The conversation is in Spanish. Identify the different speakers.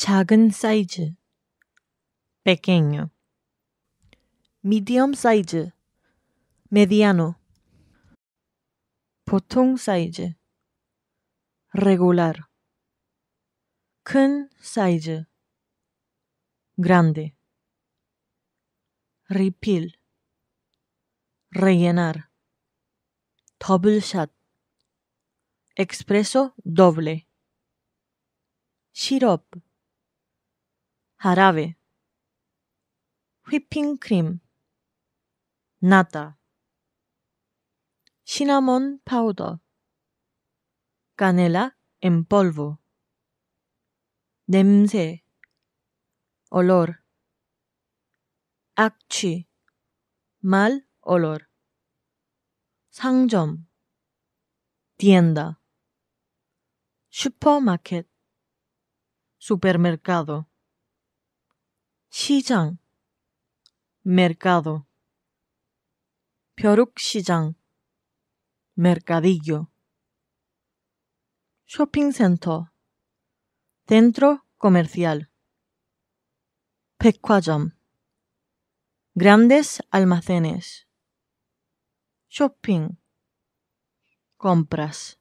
Speaker 1: 작은 사이즈 pequeño medium size mediano 보통 사이즈 regular 큰 사이즈 grande refill rellenar double shot expreso doble Shirop jarabe, whipping cream, nata, cinnamon powder, canela en polvo, 냄새, olor, 악취, mal olor, 상점, tienda, supermarket, supermercado. 시장 mercado 벼룩시장 mercadillo center, centro comercial 백화점 grandes almacenes shopping compras